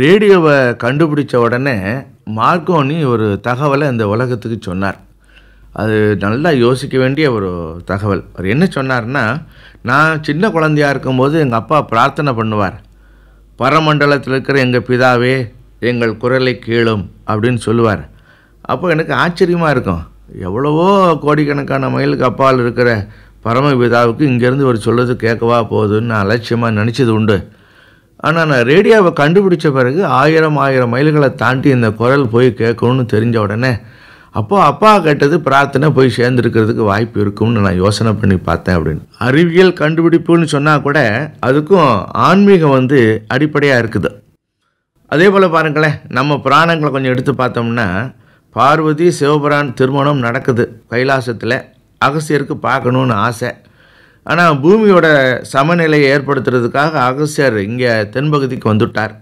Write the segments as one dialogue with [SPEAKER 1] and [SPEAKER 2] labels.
[SPEAKER 1] ரேடியோவை கண்டுபிடிச்ச உடனே மார்க்கோனி ஒரு தகவலை இந்த உலகத்துக்கு சொன்னார் அது நல்லா யோசிக்க வேண்டிய ஒரு தகவல் அவர் என்ன சொன்னார்னா நான் சின்ன குழந்தையாக இருக்கும்போது எங்கள் அப்பா பிரார்த்தனை பண்ணுவார் பரமண்டலத்தில் இருக்கிற எங்கள் பிதாவே எங்கள் குரலை கேளும் அப்படின்னு சொல்லுவார் அப்போ எனக்கு ஆச்சரியமாக இருக்கும் எவ்வளவோ கோடிக்கணக்கான மயிலுக்கு அப்பால் இருக்கிற பரமபிதாவுக்கு இங்கேருந்து ஒரு சொல்கிறது கேட்கவா போகுதுன்னு நான் அலட்சியமாக நினச்சது உண்டு ஆனால் நான் ரேடியோவை கண்டுபிடிச்ச பிறகு ஆயிரம் ஆயிரம் மைல்களை தாண்டி இந்த குரல் போய் கேட்கணும்னு தெரிஞ்ச உடனே அப்போது அப்பா கேட்டது பிரார்த்தனை போய் சேர்ந்துருக்கிறதுக்கு வாய்ப்பு இருக்கும்னு நான் யோசனை பண்ணி பார்த்தேன் அப்படின்னு அறிவியல் கண்டுபிடிப்புன்னு சொன்னால் கூட அதுக்கும் ஆன்மீகம் வந்து அடிப்படையாக இருக்குது அதே போல் பாருங்களேன் நம்ம புராணங்களை கொஞ்சம் எடுத்து பார்த்தோம்னா பார்வதி சிவபுரான் திருமணம் நடக்குது கைலாசத்தில் அகசியருக்கு பார்க்கணுன்னு ஆசை ஆனால் பூமியோட சமநிலையை ஏற்படுத்துறதுக்காக அகஸ்தியர் இங்கே தென்பகுதிக்கு வந்துட்டார்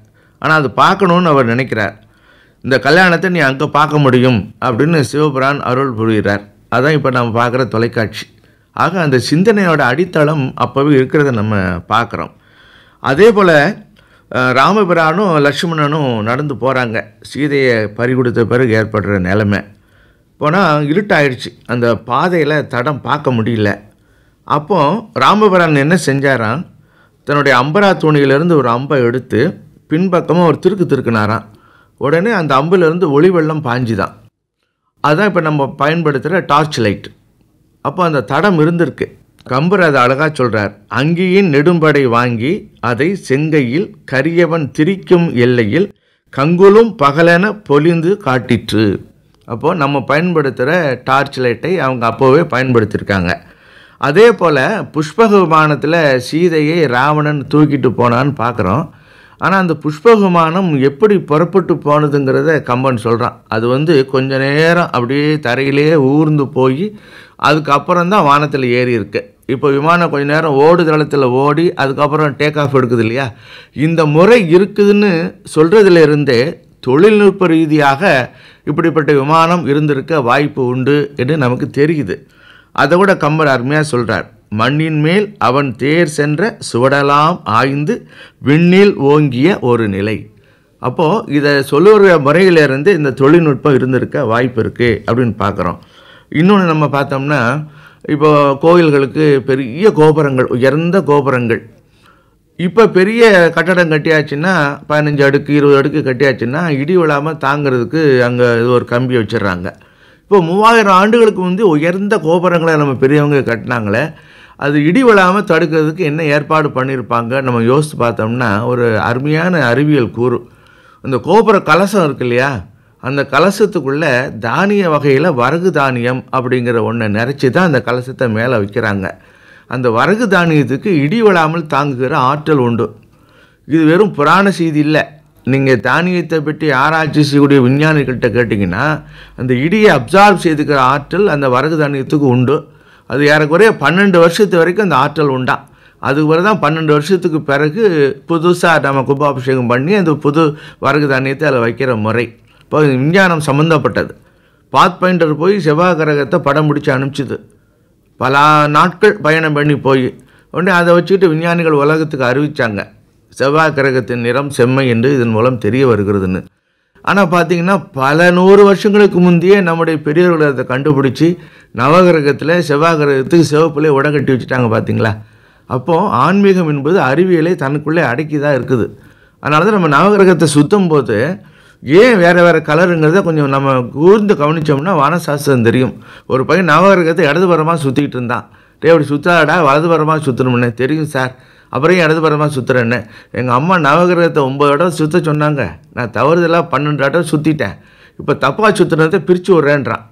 [SPEAKER 1] ஆனால் அது பார்க்கணுன்னு அவர் நினைக்கிறார் இந்த கல்யாணத்தை நீ அங்கே பார்க்க முடியும் அப்படின்னு சிவபிரான் அருள் புரிகிறார் அதான் இப்போ நம்ம பார்க்குற தொலைக்காட்சி ஆக அந்த சிந்தனையோட அடித்தளம் அப்போவே இருக்கிறத நம்ம பார்க்குறோம் அதே போல் ராமபிரானும் லக்ஷ்மணனும் நடந்து போகிறாங்க சீதையை பறிகொடுத்த பிறகு ஏற்படுற நிலமை போனால் இருட்டாயிடுச்சு அந்த பாதையில் தடம் பார்க்க முடியல அப்போ ராமபிரான் என்ன செஞ்சாராம் தன்னுடைய அம்பரா தூணியிலிருந்து ஒரு அம்பை எடுத்து பின்பக்கமாக ஒரு திருக்கு திருக்குனாராம் உடனே அந்த அம்புலேருந்து ஒளி வெள்ளம் பாஞ்சுதான் அதுதான் இப்போ நம்ம பயன்படுத்துகிற டார்ச் லைட் அப்போ அந்த தடம் இருந்திருக்கு கம்பர் அதை அழகாக சொல்கிறார் அங்கேயின் நெடும்படை வாங்கி அதை செங்கையில் கரியவன் திரிக்கும் எல்லையில் கங்குலும் பகலென பொலிந்து காட்டிற்று அப்போது நம்ம பயன்படுத்துகிற டார்ச் லைட்டை அவங்க அப்போவே பயன்படுத்தியிருக்காங்க அதே போல் புஷ்பக விமானத்தில் சீதையை ராவணன் தூக்கிட்டு போனான்னு பார்க்குறோம் ஆனால் அந்த புஷ்பக விமானம் எப்படி புறப்பட்டு போனதுங்கிறத கம்பன் சொல்கிறான் அது வந்து கொஞ்ச நேரம் அப்படியே தரையிலேயே ஊர்ந்து போய் அதுக்கப்புறம் தான் வானத்தில் ஏறி இருக்கு இப்போ விமானம் கொஞ்ச நேரம் ஓடு தளத்தில் ஓடி அதுக்கப்புறம் டேக் ஆஃப் எடுக்குது இல்லையா இந்த முறை இருக்குதுன்னு சொல்கிறதுலேருந்தே தொழில்நுட்ப ரீதியாக இப்படிப்பட்ட விமானம் இருந்திருக்க வாய்ப்பு உண்டு என்று நமக்கு தெரியுது அதை கூட கம்பர் அருமையாக சொல்கிறார் மண்ணின் மேல் அவன் தேர் சென்ற சுவடலாம் ஆய்ந்து விண்ணில் ஓங்கிய ஒரு நிலை அப்போது இதை சொல்லுற முறையிலேருந்து இந்த தொழில்நுட்பம் இருந்திருக்க வாய்ப்பு இருக்குது அப்படின்னு பார்க்குறோம் இன்னொன்று நம்ம பார்த்தோம்னா இப்போ கோயில்களுக்கு பெரிய கோபுரங்கள் உயர்ந்த கோபுரங்கள் இப்போ பெரிய கட்டடம் கட்டியாச்சுன்னா பதினஞ்சு அடுக்கு இருபது அடுக்கு கட்டியாச்சுன்னா இடி விழாமல் தாங்கிறதுக்கு அங்கே ஒரு கம்பி வச்சிடுறாங்க இப்போ மூவாயிரம் ஆண்டுகளுக்கு வந்து உயர்ந்த கோபுரங்களை நம்ம பெரியவங்க கட்டினாங்களே அது இடி விழாமல் தடுக்கிறதுக்கு என்ன ஏற்பாடு பண்ணியிருப்பாங்க நம்ம யோசித்து பார்த்தோம்னா ஒரு அருமையான அறிவியல் கூறு இந்த கோபுர கலசம் இருக்கு இல்லையா அந்த கலசத்துக்குள்ளே தானிய வகையில் வரகு தானியம் அப்படிங்கிற ஒன்றை நிறச்சி தான் அந்த கலசத்தை மேலே வைக்கிறாங்க அந்த வரகு தானியத்துக்கு இடி விழாமல் தாங்குகிற ஆற்றல் உண்டு இது வெறும் புராண செய்தி இல்லை நீங்கள் தானியத்தை பற்றி ஆராய்ச்சி செய்யக்கூடிய விஞ்ஞானிகள்கிட்ட கேட்டிங்கன்னா அந்த இடியை அப்சார்வ் செய்துக்கிற ஆற்றல் அந்த வரகு தானியத்துக்கு உண்டு அது ஏறக்குறைய பன்னெண்டு வருஷத்து வரைக்கும் அந்த ஆற்றல் உண்டா அதுக்கு பிறகு தான் பன்னெண்டு வருஷத்துக்கு பிறகு புதுசாக நம்ம கும்பாபிஷேகம் பண்ணி அந்த புது வரகு தானியத்தை அதில் வைக்கிற முறை இப்போ விஞ்ஞானம் சம்மந்தப்பட்டது பாத் பைண்டர் போய் செவ்வாய் கிரகத்தை படம் பிடிச்சி அனுப்பிச்சிது பல நாட்கள் பயணம் பண்ணி போய் உடனே அதை வச்சுக்கிட்டு விஞ்ஞானிகள் உலகத்துக்கு அறிவித்தாங்க செவ்வாய் கிரகத்தின் நிறம் செம்மை என்று இதன் மூலம் தெரிய வருகிறதுன்னு ஆனால் பார்த்திங்கன்னா பல நூறு வருஷங்களுக்கு முந்தையே நம்முடைய பெரியவர்கள் அதை கண்டுபிடிச்சி நவகிரகத்தில் செவ்வாய் கிரகத்துக்கு சிவப்புலேயே உடகட்டி வச்சுட்டாங்க பார்த்தீங்களா அப்போது ஆன்மீகம் என்பது அறிவியலை தனக்குள்ளே அடக்கி தான் இருக்குது அதனால தான் நம்ம நவகிரகத்தை சுத்தும் போது ஏன் வேறு வேறு கலருங்கிறத கொஞ்சம் நம்ம கூர்ந்து கவனித்தோம்னா வானசாஸ்திரம் தெரியும் ஒரு பையன் நவகிரகத்தை இடதுபுறமாக சுற்றிக்கிட்டு இருந்தான் டே அப்படி சுற்றாடா வலதுபுறமாக சுற்றணும்னே தெரியும் சார் அப்புறம் இடது பரமாக சுற்றுறேன்னு எங்கள் அம்மா நவகிரகத்தை ஒம்பது தடவை சுற்ற சொன்னாங்க நான் தவறுதலாக பன்னெண்டு தடவை சுற்றிட்டேன் இப்போ தப்பாக சுற்றுனதை பிரித்து விட்றேன்றான்